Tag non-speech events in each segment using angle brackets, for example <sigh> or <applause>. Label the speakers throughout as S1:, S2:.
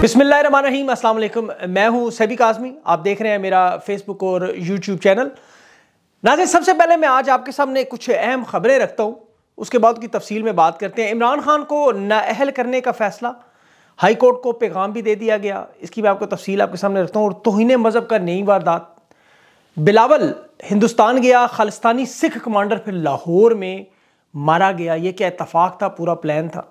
S1: बिसमीम मैं हूं सभी काजमी आप देख रहे हैं मेरा फेसबुक और यूट्यूब चैनल नाजिर सबसे पहले मैं आज आपके सामने कुछ अहम खबरें रखता हूं उसके बाद की तफसील में बात करते हैं इमरान खान को नाअहल करने का फैसला हाई कोर्ट को पैगाम भी दे दिया गया इसकी मैं आपको तफसील आपके सामने रखता हूँ और तोहन मज़हब का नई वारदात बिलावल हिंदुस्तान गया खालिस्तानी सिख कमांडर फिर लाहौर में मारा गया ये क्या इतफाक़ था पूरा प्लान था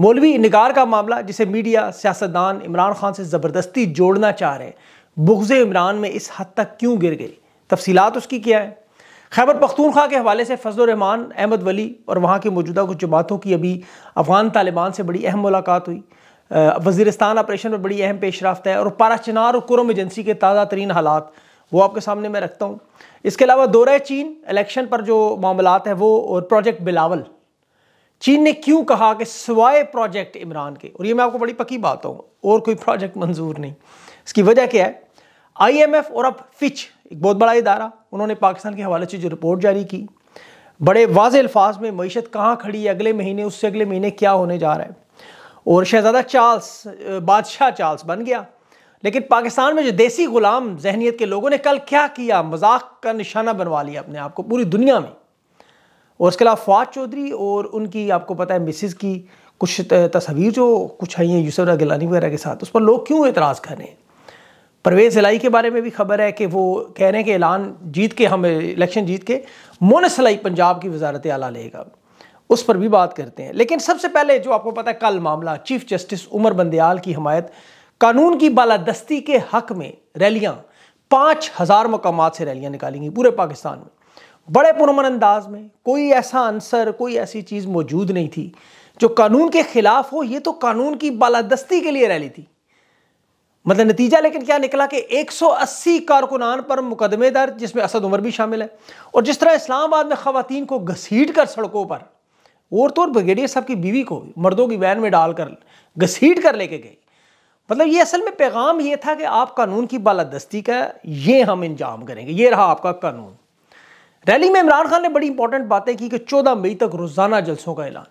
S1: मौलवी इनकार का मामला जिसे मीडिया सियासतदान इमरान खान से ज़बरदस्ती जोड़ना चाह रहे बुगज़ इमरान में इस हद तक क्यों गिर गई तफसीलात उसकी क्या है खैबर पख्तूनख्वा के हवाले से फजलरहमान अहमद वली और वहाँ की मौजूदा कुछ जमातों की अभी अफ़गान तालिबान से बड़ी अहम मुलाकात हुई वजीरस्तान ऑपरेशन पर बड़ी अहम पेश रफ्त है और पारा चिनार और कुरम एजेंसी के ताज़ा तरीन हालात वो आपके सामने मैं रखता हूँ इसके अलावा दौरा चीन इलेक्शन पर जो मामला है वो और प्रोजेक्ट बिलावल चीन ने क्यों कहा कि सिवाय प्रोजेक्ट इमरान के और ये मैं आपको बड़ी पक्की बात हूँ और कोई प्रोजेक्ट मंजूर नहीं इसकी वजह क्या है आईएमएफ और अब फिच एक बहुत बड़ा इदारा उन्होंने पाकिस्तान के हवाले से जो रिपोर्ट जारी की बड़े वाज अल्फाज में मीशत कहाँ खड़ी है अगले महीने उससे अगले महीने क्या होने जा रहा है और शहजादा चार्ल्स बादशाह चार्ल्स बन गया लेकिन पाकिस्तान में जो देसी गुलाम जहनीत के लोगों ने कल क्या किया मजाक का निशाना बनवा लिया अपने आप को पूरी दुनिया में और इसके अलावा फवाद चौधरी और उनकी आपको पता है मिसिज़ की कुछ तस्वीर जो कुछ आई हैं यूसफ गिलानी वगैरह के साथ उस पर लोग क्यों एतराज़ कर रहे परवेज़ सलाई के बारे में भी खबर है कि वो कह रहे हैं कि ऐलान जीत के हम इलेक्शन जीत के मोन सलाई पंजाब की वजारत आला लेगा उस पर भी बात करते हैं लेकिन सबसे पहले जो आपको पता है कल मामला चीफ जस्टिस उमर बंदयाल की हमायत कानून की बालादस्ती के हक में रैलियाँ पाँच हज़ार मकाम से रैलियाँ निकालेंगी पूरे पाकिस्तान में बड़े पुरमन अंदाज में कोई ऐसा आंसर कोई ऐसी चीज़ मौजूद नहीं थी जो कानून के खिलाफ हो ये तो कानून की बालादस्ती के लिए रैली थी मतलब नतीजा लेकिन क्या निकला कि 180 कारकुनान पर मुकदमे दर्ज जिसमें असद उमर भी शामिल है और जिस तरह इस्लामाबाद में खातन को घसीट कर सड़कों पर और तो और ब्रिगेडियर साहब की बीवी को मर्दों की वैन में डालकर घसीट कर लेके गई मतलब ये असल में पैगाम ये था कि आप कानून की बालादस्ती का ये हम इंजाम करेंगे ये रहा आपका कानून रैली में इमरान खान ने बड़ी इंपॉर्टेंट बातें की कि 14 मई तक रोजाना जलसों का ऐलान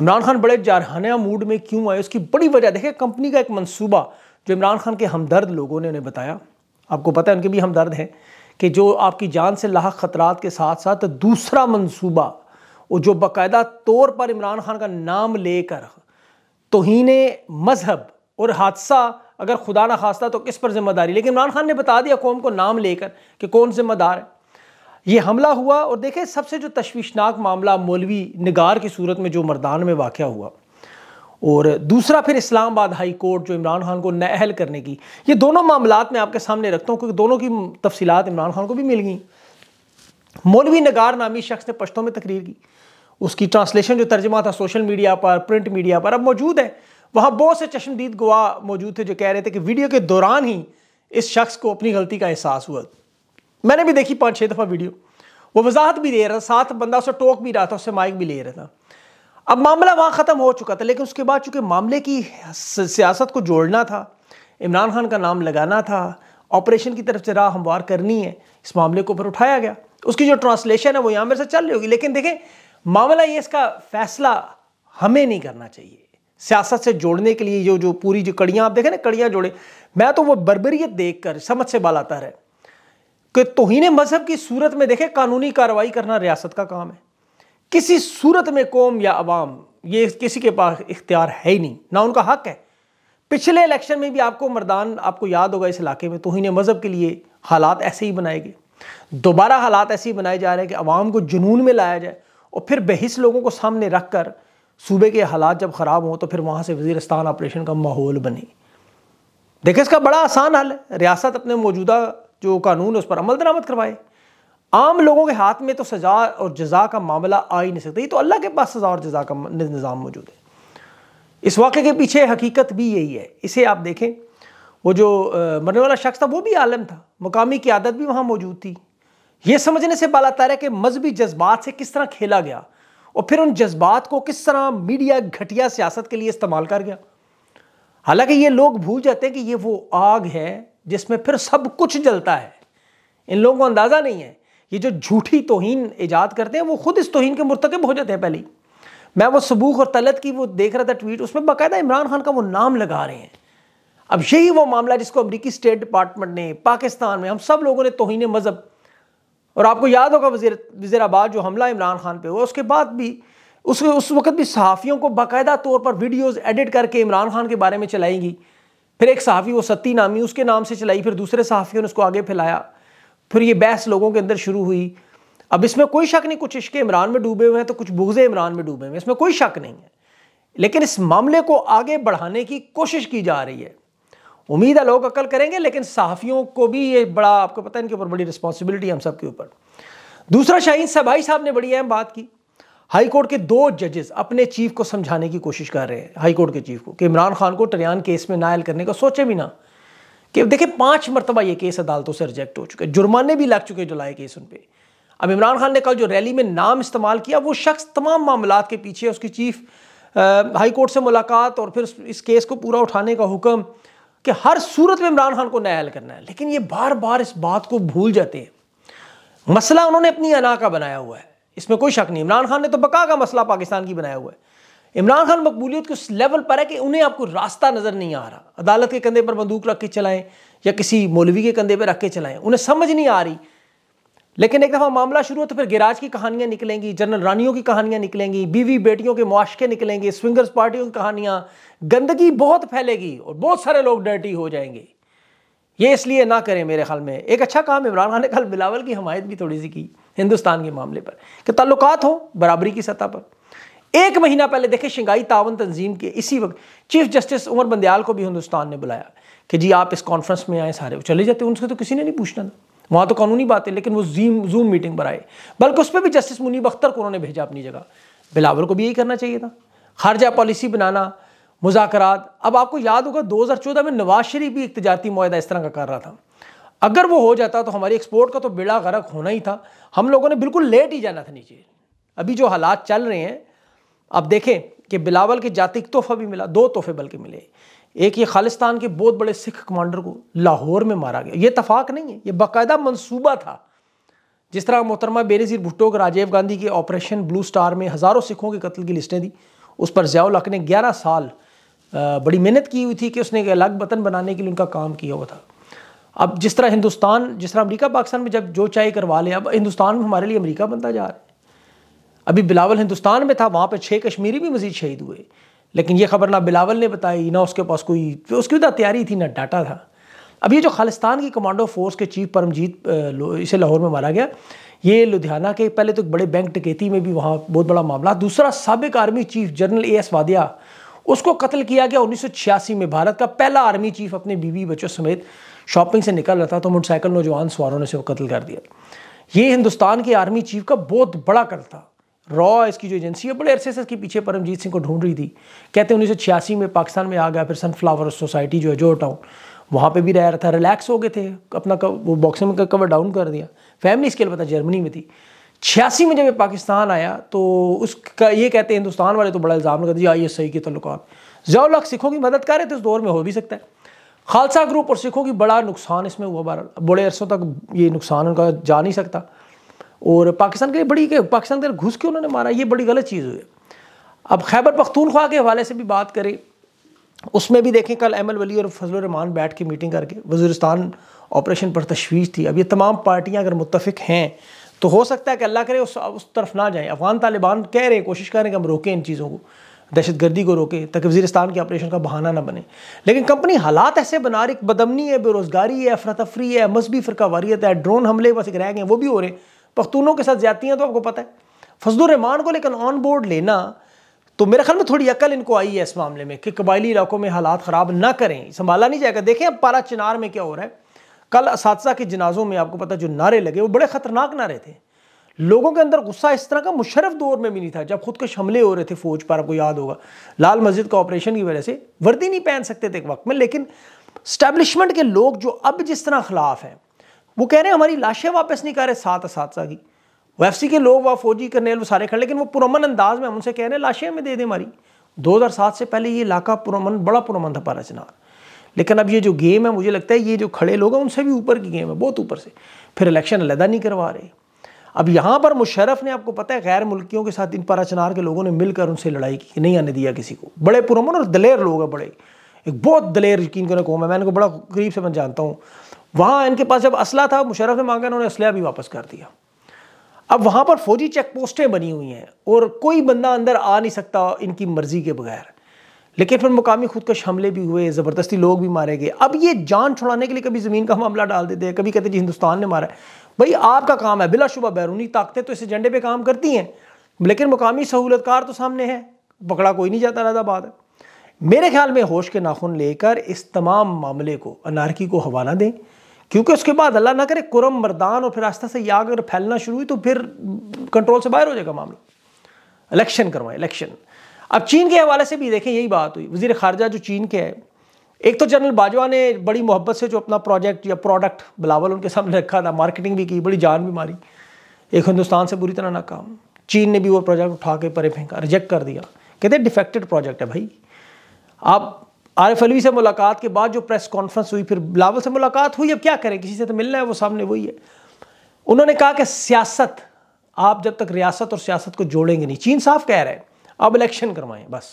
S1: इमरान खान बड़े जारहाना मूड में क्यों आए उसकी बड़ी वजह देखिए कंपनी का एक मंसूबा जो इमरान खान के हमदर्द लोगों ने उन्हें बताया आपको पता है उनके भी हमदर्द हैं कि जो आपकी जान से लाख खतरात के साथ साथ दूसरा मंसूबा और जो बाकायदा तौर पर इमरान खान का नाम लेकर तोहन मजहब और हादसा अगर खुदा ना खास्ता तो किस पर जिम्मेदारी लेकिन इमरान खान ने बता दिया कौम को नाम लेकर कि कौन जिम्मेदार है ये हमला हुआ और देखें सबसे जो तश्वीशनाक मामला मौलवी निगार की सूरत में जो मर्दान में वाक़ हुआ और दूसरा फिर इस्लामाबाद हाई कोर्ट जो इमरान खान को नहल करने की ये दोनों मामला मैं आपके सामने रखता हूँ क्योंकि दोनों की तफसीत इमरान खान को भी मिल गई मौलवी नगार नामी शख्स ने पश्तों में तकरीर की उसकी ट्रांसलेशन जो तर्जमा था सोशल मीडिया पर प्रिंट मीडिया पर अब मौजूद है वहाँ बहुत से चश्मदीद गवाह मौजूद थे जो कह रहे थे कि वीडियो के दौरान ही इस शख्स को अपनी गलती का एहसास हुआ मैंने भी देखी पाँच छः दफ़ा वीडियो वो वजाहत भी दे रहा था साथ बंदा उससे टोक भी रहा था उससे माइक भी ले रहा था अब मामला वहाँ ख़त्म हो चुका था लेकिन उसके बाद चूँकि मामले की सियासत को जोड़ना था इमरान खान का नाम लगाना था ऑपरेशन की तरफ से राह हमवार करनी है इस मामले को ऊपर उठाया गया उसकी जो ट्रांसलेशन है वो यहाँ मेरे से चल रही होगी लेकिन देखें मामला ये इसका फैसला हमें नहीं करना चाहिए सियासत से जोड़ने के लिए जो जो पूरी जो कड़ियाँ आप देखें ना कड़ियाँ जोड़े मैं तो वो बरबरीत देख कर समझ से बाल आता है कि तोहन मजहब की सूरत में देखें कानूनी कार्रवाई करना रियासत का काम है किसी सूरत में कौम या अवाम ये किसी के पास इख्तियार है ही नहीं ना उनका हक है पिछले इलेक्शन में भी आपको मरदान आपको याद होगा इस इलाके में तोहन मज़हब के लिए हालात ऐसे ही बनाए गए दोबारा हालात ऐसे ही बनाए जा रहे हैं कि आवाम को जुनून में लाया जाए और फिर बहिस लोगों को सामने रख कर सूबे के हालात जब ख़राब हों तो फिर वहाँ से वजीरस्तान ऑपरेशन का माहौल बने देखिए इसका बड़ा आसान हल है रियासत अपने मौजूदा जो कानून उस पर अमल दरामद करवाए आम लोगों के हाथ में तो सजा और जजा का मामला आ ही नहीं सकता ये तो अल्लाह के पास सजा और जजा का निज़ाम मौजूद है इस वाक़े के पीछे हकीकत भी यही है इसे आप देखें वो जो मरने वाला शख्स था वो भी आलम था मकामी की आदत भी वहाँ मौजूद थी ये समझने से बाला तारा के मजहबी जज्बात से किस तरह खेला गया और फिर उन जज्बात को किस तरह मीडिया घटिया सियासत के लिए इस्तेमाल कर गया हालांकि ये लोग भूल जाते हैं कि ये वो आग है जिसमें फिर सब कुछ जलता है इन लोगों को अंदाज़ा नहीं है ये जो झूठी तोहन ईजाद करते हैं वो खुद इस तोहन के मरतकब हो जाते हैं पहले ही मैं वो सबूक और तलत की वो देख रहा था ट्वीट उसमें बाकायदा इमरान खान का वो नाम लगा रहे हैं अब यही वो मामला जिसको अमरीकी स्टेट डिपार्टमेंट ने पाकिस्तान में हम सब लोगों ने तोहन मज़हब और आपको याद होगा वजीर वजीराबाद जो हमला इमरान खान पर हुआ उसके बाद भी उस उस वक्त भी सहाफ़ियों को बाकायदा तौर पर वीडियोज़ एडिट करके इमरान खान के बारे में चलाएंगी फिर एक सहाफ़ी वो सत्ती नामी उसके नाम से चलाई फिर दूसरे सहाफ़ियों ने उसको आगे फैलाया फिर ये बहस लोगों के अंदर शुरू हुई अब इसमें कोई शक नहीं कुछ इश्क इमरान में डूबे हुए हैं तो कुछ बुगजे इमरान में डूबे हुए हैं इसमें कोई शक नहीं है लेकिन इस मामले को आगे बढ़ाने की कोशिश की जा रही है उम्मीद है लोग अकल करेंगे लेकिन सहाफ़ियों को भी ये बड़ा आपको पता है इनके ऊपर बड़ी रिस्पॉन्सिबिलिटी हम सब के ऊपर दूसरा शाहीन सबाई साहब ने बड़ी अहम बात की हाई कोर्ट के दो जजेस अपने चीफ को समझाने की कोशिश कर रहे हैं हाई कोर्ट के चीफ को कि इमरान खान को टरियान केस में नायल करने का सोचे भी ना कि देखिए पांच मरतबा ये केस अदालतों से रिजेक्ट हो चुके जुर्माने भी लग चुके जुलाई केस उन पर अब इमरान खान ने कल जो रैली में नाम इस्तेमाल किया वो शख्स तमाम मामला के पीछे उसकी चीफ हाई कोर्ट से मुलाकात और फिर इस केस को पूरा उठाने का हुक्म कि हर सूरत में इमरान खान को नायल करना है लेकिन ये बार बार इस बात को भूल जाते हैं मसला उन्होंने अपनी अना का बनाया हुआ है इसमें कोई शक नहीं इमरान खान ने तो बका का मसला पाकिस्तान की बनाया हुआ है इमरान खान मकबूलियत के उस लेवल पर है कि उन्हें आपको रास्ता नज़र नहीं आ रहा अदालत के कंधे पर बंदूक रख के चलाएं या किसी मौलवी के कंधे पर रख के चलाएं उन्हें समझ नहीं आ रही लेकिन एक दफ़ा मामला शुरू हो तो फिर गिराज की कहानियाँ निकलेंगी जनरल रानियों की कहानियां निकलेंगी बीवी बेटियों के मुआशे निकलेंगे स्विंगर्स पार्टियों की कहानियाँ गंदगी बहुत फैलेगी और बहुत सारे लोग डर्टी हो जाएंगे ये इसलिए ना करें मेरे ख्याल में एक अच्छा काम इमरान खान ने कल बिलावल की हमायत भी थोड़ी सी की हिंदुस्तान के मामले पर कि तल्लुकात हो बराबरी की सतह पर एक महीना पहले देखे शंघाई तावन तंजीम के इसी वक्त चीफ जस्टिस उमर बंदयाल को भी हिंदुस्तान ने बुलाया कि जी आप इस कॉन्फ्रेंस में आए सारे चले जाते उनसे तो किसी ने नहीं पूछना था वहाँ तो कानूनी बात है लेकिन वो जीम जूम मीटिंग पर आए बल्कि उस पर भी जस्टिस मुनीब अख्तर को उन्होंने भेजा अपनी जगह बिलावल को भी यही करना चाहिए था खारजा पॉलिसी बनाना मुजाकर अब आपको याद होगा 2014 में नवाज शरीफ भी एक तजारती माहा इस तरह का कर रहा था अगर वो हो जाता तो हमारी एक्सपोर्ट का तो बेड़ा गर्क होना ही था हम लोगों ने बिल्कुल लेट ही जाना था नीचे अभी जो हालात चल रहे हैं अब देखें कि बिलावल के जाति तोहफा भी मिला दो तोहफे बल्कि मिले एक ये खालिस्तान के बहुत बड़े सिख कमांडर को लाहौर में मारा गया ये तफाक नहीं है ये बाकायदा मनसूबा था जिस तरह मोहतरमा बेनज़ीर भुट्टो को राजीव गांधी के ऑपरेशन ब्लू स्टार में हज़ारों सिखों के कत्ल की लिस्टें दी उस पर ज़ियाउल हक ने ग्यारह साल बड़ी मेहनत की हुई थी कि उसने एक अलग वतन बनाने के लिए उनका काम किया हुआ था अब जिस तरह हिंदुस्तान जिस तरह अमेरिका पाकिस्तान में जब जो चाहे करवा ले अब हिंदुस्तान में हमारे लिए अमेरिका बनता जा रहा है अभी बिलावल हिंदुस्तान में था वहाँ पर छः कश्मीरी भी मजीद शहीद हुए लेकिन ये खबर ना बिलावल ने बताई ना उसके पास कोई उसकी भी तैयारी थी ना डाटा था अब ये जो खालिस्तान की कमांडो फोर्स के चीफ परमजीत इसे लाहौर में मारा गया ये लुधियाना के पहले तो बड़े बैंक टकेती में भी वहाँ बहुत बड़ा मामला दूसरा सबक army chief general A S Wadia उसको कत्ल किया गया उन्नीस में भारत का पहला आर्मी चीफ अपने बीवी बच्चों समेत शॉपिंग से निकल रहा था तो मोटरसाइकिल नौजवान सवारों ने उसे कत्ल कर दिया ये हिंदुस्तान के आर्मी चीफ का बहुत बड़ा कत्ल था रॉ इसकी जो एजेंसी है बड़े अरसे से इसके पीछे परमजीत सिंह को ढूंढ रही थी कहते हैं उन्नीस में पाकिस्तान में आ गया फिर सनफ्लावर सोसाइटी जो है जो टाउन वहाँ पर भी रह रहा था रिलैक्स हो गए थे अपना कव, वो बॉक्सिंग का कवर डाउन कर दिया फैमिली इसके पता जर्मनी में थी छियासी में जब ये पाकिस्तान आया तो उसका ये कहते हैं हिंदुस्तान वाले तो बड़ा इल्ज़ाम लगा दिया आई एस आई के तल्लुकात ज़ियाउल्लाह सिखों की मदद कर रहे थे तो उस दौर में हो भी सकता है खालसा ग्रुप और सिखों की बड़ा नुकसान इसमें हुआ बहर बड़े अरसों तक ये नुकसान उनका जा नहीं सकता और पाकिस्तान के लिए बड़ी पाकिस्तान के घुस के उन्होंने मारा ये बड़ी गलत चीज़ हुई अब खैबर पख्तूनख्वा के हवाले से भी बात करें उसमें भी देखें कल एम वली और फजल रमान बैठ के मीटिंग करके वजूरस्तान ऑपरेशन पर तशवीश थी अब ये तमाम पार्टियाँ अगर मुतफिक हैं तो हो सकता है कि अल्लाह करे उस उस तरफ ना जाएं अफ़गान तालिबान कह रहे हैं कोशिश कर रहे हैं कि हम रोकें इन चीज़ों को दहशत गर्दी को रोके ताकि वजीरस्तान के ऑपरेशन का बहाना ना बने लेकिन कंपनी हालात ऐसे बना रही बदमनी है बेरोज़गारी है अफरा तफरी है मजहबी फ़िरकावारीत है ड्रोन हमले बस रह गए वो भी हो रहे हैं पख्तूनों के साथ ज्यादतियाँ तो आपको पता है फजलरहमान को लेकिन ऑन बोर्ड लेना तो मेरे ख्याल में थोड़ी अकल इनको आई है इस मामले में कि कबायली इलाकों में हालात ख़राब ना करें संभाला नहीं जाएगा देखें अब पारा चिनार में क्या हो रहा है कल इस के जनाजों में आपको पता जो नारे लगे वो बड़े ख़तरनाक नारे थे लोगों के अंदर गुस्सा इस तरह का मुशरफ दौर में भी नहीं था जब खुदकश हमले हो रहे थे फ़ौज पर आपको याद होगा लाल मस्जिद का ऑपरेशन की वजह से वर्दी नहीं पहन सकते थे एक वक्त में लेकिन स्टैब्लिशमेंट के लोग जो अब जिस तरह खिलाफ हैं वो कह रहे हैं हमारी लाशें वापस नहीं कर रहे सात असातजा की वो एफ के लोग व फौजी करने वो सारे खड़े लेकिन वो पुरमन अंदाज में हम उनसे कह रहे हैं लाशें हमें दे दें हमारी दो से पहले ये इलाका पुरमन बड़ा पुरमन था पारा चिनार लेकिन अब ये जो गेम है मुझे लगता है ये जो खड़े लोग हैं उनसे भी ऊपर की गेम है बहुत ऊपर से फिर इलेक्शन अलहदा नहीं करवा रहे अब यहाँ पर मुशरफ ने आपको पता है गैर मुल्कियों के साथ इन पराचनार के लोगों ने मिलकर उनसे लड़ाई की नहीं आने दिया किसी को बड़े पुरमन और दलेर लोग हैं बड़े एक बहुत दलेर यकीन करने को मैं मैं इनको बड़ा करीब से मैं जानता हूँ वहाँ इनके पास जब असला था मुशरफ ने मांगा उन्होंने असलह भी वापस कर दिया अब वहाँ पर फौजी चेक पोस्टें बनी हुई हैं और कोई बंदा अंदर आ नहीं सकता इनकी मर्ज़ी के बगैर लेकिन फिर मुकामी खुदकश हमले भी हुए ज़बरदस्ती लोग भी मारे गए अब ये जान छुड़ाने के लिए कभी ज़मीन का मामला डाल देते हैं कभी कहते हैं जी हिंदुस्तान ने मारा है भाई आपका काम है बिलाशुबा बैरूनी ताकतें तो इस एजेंडे पर काम करती हैं लेकिन मुकामी सहूलतकार तो सामने है पकड़ा कोई नहीं जाता रहा मेरे ख्याल में होश के नाखुन लेकर इस तमाम मामले को अनारकी को हवाला दें क्योंकि उसके बाद अल्लाह ना करे कुरम मरदान और फिर रास्ता से यह अगर फैलना शुरू हुई तो फिर कंट्रोल से बाहर हो जाएगा मामला इलेक्शन करवाएं इलेक्शन अब चीन के हवाले से भी देखें यही बात हुई वजीर खारजा जो चीन के हैं एक तो जनरल बाजवा ने बड़ी मोहब्बत से जो अपना प्रोजेक्ट या प्रोडक्ट बिलावल उनके सामने रखा था मार्केटिंग भी की बड़ी जान भी मारी एक हिंदुस्तान से बुरी तरह नाकाम चीन ने भी वो प्रोजेक्ट उठा के परे फेंका रिजेक्ट कर दिया कहते डिफेक्टेड प्रोजेक्ट है भाई आप आर अलवी से मुलाकात के बाद जो प्रेस कॉन्फ्रेंस हुई फिर बिलावल से मुलाकात हुई अब क्या करें किसी से तो मिलना है वो सामने वही है उन्होंने कहा कि सियासत आप जब तक रियासत और सियासत को जोड़ेंगे नहीं चीन साफ कह रहे हैं अब इलेक्शन करवाएं बस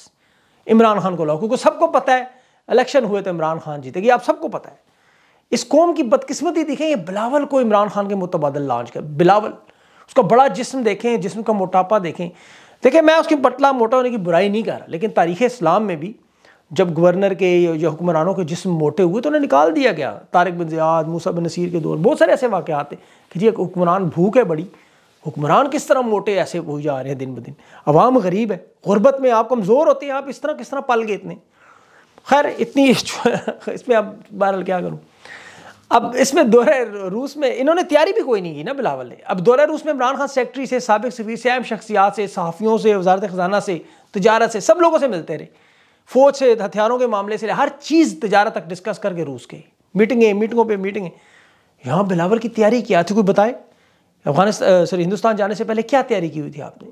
S1: इमरान खान को लाओ क्योंकि सबको पता है इलेक्शन हुए तो इमरान खान जीते आप सबको पता है इस कौम की बदकिस्मती देखें ये बिलावल को इमरान खान के मुतबाद लॉन्च कर बिलावल उसका बड़ा जिस्म देखें जिसम का मोटापा देखें देखिए मैं उसके पतला मोटा होने की बुराई नहीं कर रहा लेकिन तारीख़ इस्लाम में भी जब गवर्नर के या हुक्मरानों के जिसम मोटे हुए तो उन्हें निकाल दिया गया Tariq bin Ziyad Musa bin Nasir के दौर बहुत सारे ऐसे वाक़ थे कि जी हुक्मरान भूख है बड़ी हुक्मरान किस तरह मोटे ऐसे हो जा रहे हैं दिन ब दिन आवाम गरीब है गुर्बत में आप कमज़ोर होते हैं आप इस तरह किस तरह पल गए इतने खैर इतनी <laughs> इसमें अब बहरहाल क्या करूँ अब इसमें दोहरे रूस में इन्होंने तैयारी भी कोई नहीं की ना बिलावल ने अब दोहरे रूस में इमरान खान सेक्रेटरी से सबक सफ़ी से अहम शख्सियात से सहाफ़ियों से वजारत ख़जाना से तजारत से सब लोगों से मिलते रहे फ़ौज से हथियारों के मामले से हर चीज़ तजारत तक डिस्कस करके रूस के मीटिंगें मीटिंगों पर मीटिंगें यहाँ बिलावल की तैयारी क्या थी कोई बताएं अफगानिस्तान सॉरी हिंदुस्तान जाने से पहले क्या तैयारी की हुई थी आपने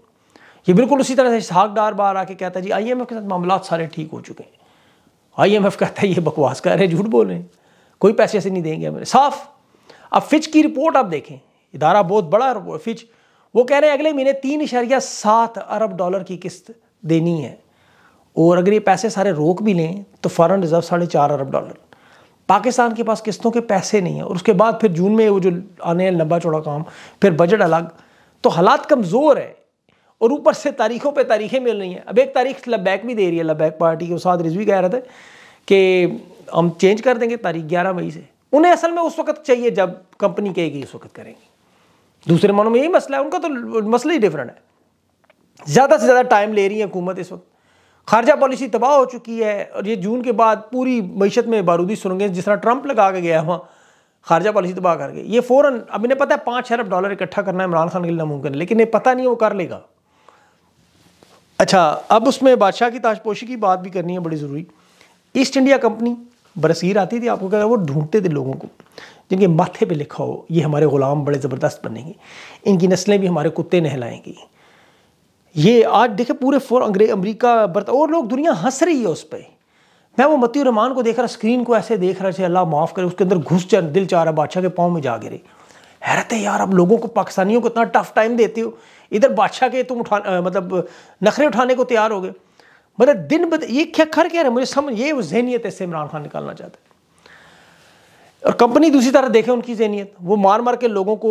S1: ये बिल्कुल उसी तरह से इसहाक डार बार आके कहता है जी आईएमएफ के साथ मामला सारे ठीक हो चुके हैं आईएमएफ कहता है ये बकवास कर रहे हैं झूठ बोल रहे हैं कोई पैसे ऐसे नहीं देंगे हमारे साफ अब फिच की रिपोर्ट आप देखें इदारा बहुत बड़ा रिपोर्ट फिच वो कह रहे हैं अगले महीने तीन इशारिया सात अरब डॉलर की किस्त देनी है और अगर ये पैसे सारे रोक भी लें तो फ़ॉरन रिज़र्व साढ़े चार अरब डॉलर पाकिस्तान के पास किस्तों के पैसे नहीं हैं और उसके बाद फिर जून में वो जो आने हैं लंबा चौड़ा काम फिर बजट अलग तो हालात कमज़ोर है और ऊपर से तारीखों पे तारीखें मिल रही हैं अब एक तारीख लबैक भी दे रही है लबैक पार्टी के उसाद रिजवी कह रहे थे कि हम चेंज कर देंगे तारीख ग्यारह मई से उन्हें असल में उस वक्त चाहिए जब कंपनी कहेगी उस वक्त करेंगे दूसरे मानों में यही मसला है उनका तो मसला ही डिफरेंट है ज़्यादा से ज़्यादा टाइम ले रही है हुकूमत इस वक्त खारजा पॉलिसी तबाह हो चुकी है और ये जून के बाद पूरी मीशत में बारूदी सुरंगें जिस तरह ट्रंप लगा के गया वहाँ खारजा पॉलिसी तबाह कर गई ये फ़ौरन अब इन्हें पता है पाँच अरब डॉलर इकट्ठा करना इमरान खान के लिए नामुमकिन है लेकिन ये पता नहीं वो कर लेगा अच्छा अब उसमें बादशाह की ताजपोशी की बात भी करनी है बड़ी ज़रूरी ईस्ट इंडिया कंपनी बरसीर आती थी आपको क्या वो ढूंढते थे लोगों को जिनके माथे पे लिखा हो ये हमारे ग़ुलाम बड़े ज़बरदस्त बनेंगे इनकी नस्लें भी हमारे कुत्ते नहलाएंगी ये आज देखे पूरे फोर अंग्रेज अमरीका बरत और लोग दुनिया हंस रही है उस पर मैं वो मती रमान को देख रहा स्क्रीन को ऐसे देख रहा था अल्लाह माफ़ करे उसके अंदर घुस चल दिल चाह रहा बादशाह के पाँव में जा गिरे हैरत है यार अब लोगों को पाकिस्तानियों को इतना टफ टाइम देते हो इधर बादशाह के तुम उठा मतलब नखरे उठाने को तैयार हो गए मतलब दिन बद ये क्या खर कह रहे मुझे समझ ये वो जहनीत इससे इमरान खान निकालना चाहते और कंपनी दूसरी तरह देखे उनकी जहनीत वो मार मार के लोगों को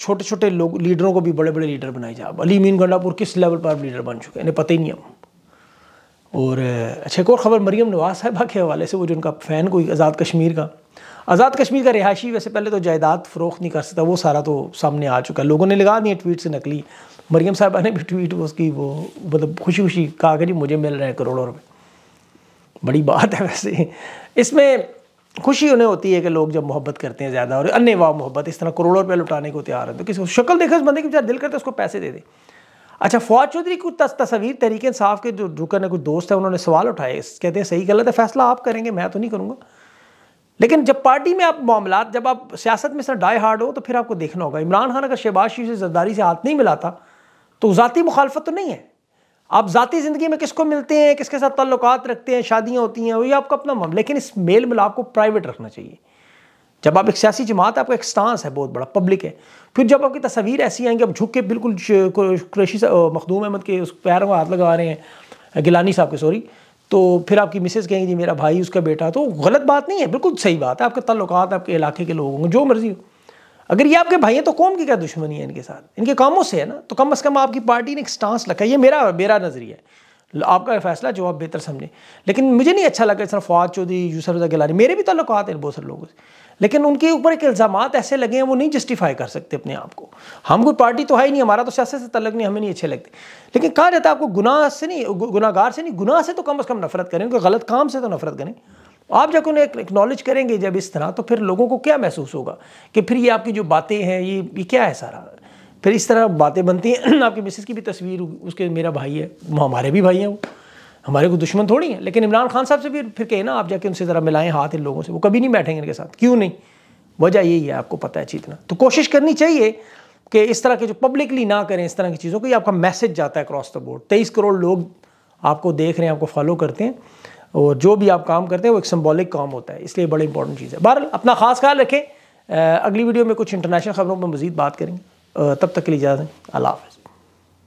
S1: छोटे छोटे लोग लीडरों को भी बड़े बड़े लीडर बनाए जाए अली मीन गंडापुर किस लेवल पर लीडर बन चुके हैं इन्हें पता ही नहीं हम और अच्छा एक और ख़बर मरीम नवाज साहबा के हवाले से वो जो उनका फ़ैन कोई आज़ाद कश्मीर का आज़ाद कश्मीर का रिहायशी वैसे पहले तो जायदाद फ़रोख नहीं कर सकता वो सारा तो सामने आ चुका है लोगों ने लगा है ट्वीट से नकली मरीम साहबा ने भी ट्वीट उसकी वो मतलब खुशी खुशी कहा कि जी मुझे मिल रहे हैं करोड़ों रुपये बड़ी बात है वैसे इसमें खुशी उन्हें होती है कि लोग जब मोहब्बत करते हैं ज़्यादा और अन्य वाह मोहब्बत इस तरह करोड़ों रुपये लुटाने को तैयार है तो किसी शक्ल देखा उस बंदे की बेचारा दिल करता है उसको पैसे दे दे अच्छा फौज चौधरी को तस्वीर तरीके साफ के जो रुकन है कुछ दोस्त है उन्होंने सवाल उठाए कहते हैं सही गलत है फैसला आप करेंगे मैं तो नहीं करूँगा लेकिन जब पार्टी में आप मामला जब आप सियासत में सर डाई हार्ड हो तो फिर आपको देखना होगा इमरान खान अगर शहबाज शरीफ से जरदारी से हाथ नहीं मिलाता तो ज़ाती मुखालफत तो नहीं है आप ज़ाती ज़िंदगी में किसको मिलते हैं किसके साथ ताल्लुकात रखते हैं शादियाँ होती हैं वो ये आपका अपना मामला लेकिन इस मेल मिलाप को प्राइवेट रखना चाहिए जब आप एक सियासी जमात है आपका एक स्टांस है बहुत बड़ा पब्लिक है फिर जब आपकी तस्वीर ऐसी आएंगे आप झुक के बिल्कुल कुरैशी मखदूम अहमद के उस पैरों में हाथ लगा रहे हैं गिलानी साहब के सॉरी तो फिर आपकी मिसेज कहेंगी जी मेरा भाई उसका बेटा तो गलत बात नहीं है बिल्कुल सही बात है आपके तल्लुकात आपके इलाके के लोग होंगे जो मर्ज़ी हो अगर ये आपके भाई हैं तो कौम की क्या दुश्मनी है इनके साथ इनके कामों से है ना तो कम अज़ कम आपकी पार्टी ने एक स्टांस रखा ये मेरा मेरा नज़रिया है आपका फैसला जो आप बेहतर समझें लेकिन मुझे नहीं अच्छा लगा इस तरह फवाद चौधरी यूसर रजा गिलानी मेरे भी तल्लक हैं बहुत सारे लोगों से लेकिन उनके ऊपर एक इल्ज़ाम ऐसे लगे हैं वो नहीं जस्टिफाई कर सकते अपने आप को हम कोई पार्टी तो है ही नहीं हमारा तो सियासत से तलक नहीं हमें नहीं अच्छे लगते लेकिन कहा जाता है आपको गुनाह से नहीं गुनागार से नहीं गुनाह से तो कम अज़ कम नफरत करें उनके गलत काम से तो नफरत करें आप जब उन्हें एक्नॉलेज करेंगे जब इस तरह तो फिर लोगों को क्या महसूस होगा कि फिर ये आपकी जो बातें हैं ये ये क्या है सारा फिर इस तरह बातें बनती हैं <clears throat> आपकी मिसेस की भी तस्वीर उसके मेरा भाई है हमारे भी भाई हैं वो हमारे को दुश्मन थोड़ी है लेकिन इमरान खान साहब से भी फिर कहे ना आप जाके उनसे ज़रा मिलाएं हाथ इन लोगों से वो कभी नहीं बैठेंगे इनके साथ क्यों नहीं वजह यही है आपको पता है चीतना तो कोशिश करनी चाहिए कि इस तरह के जो पब्लिकली ना करें इस तरह की चीज़ों को ये आपका मैसेज जाता है अक्रॉस द बोर्ड तेईस करोड़ लोग आपको देख रहे हैं आपको फॉलो करते हैं और जो भी आप काम करते हैं वो एक सिम्बॉलिक काम होता है इसलिए बड़ी इंपॉर्टेंट चीज़ है बहर अपना खास ख्याल रखें अगली वीडियो में कुछ इंटरनेशनल खबरों पर मजीद बात करेंगे तब तक के लिए इजाज़त अल्लाह हाफ़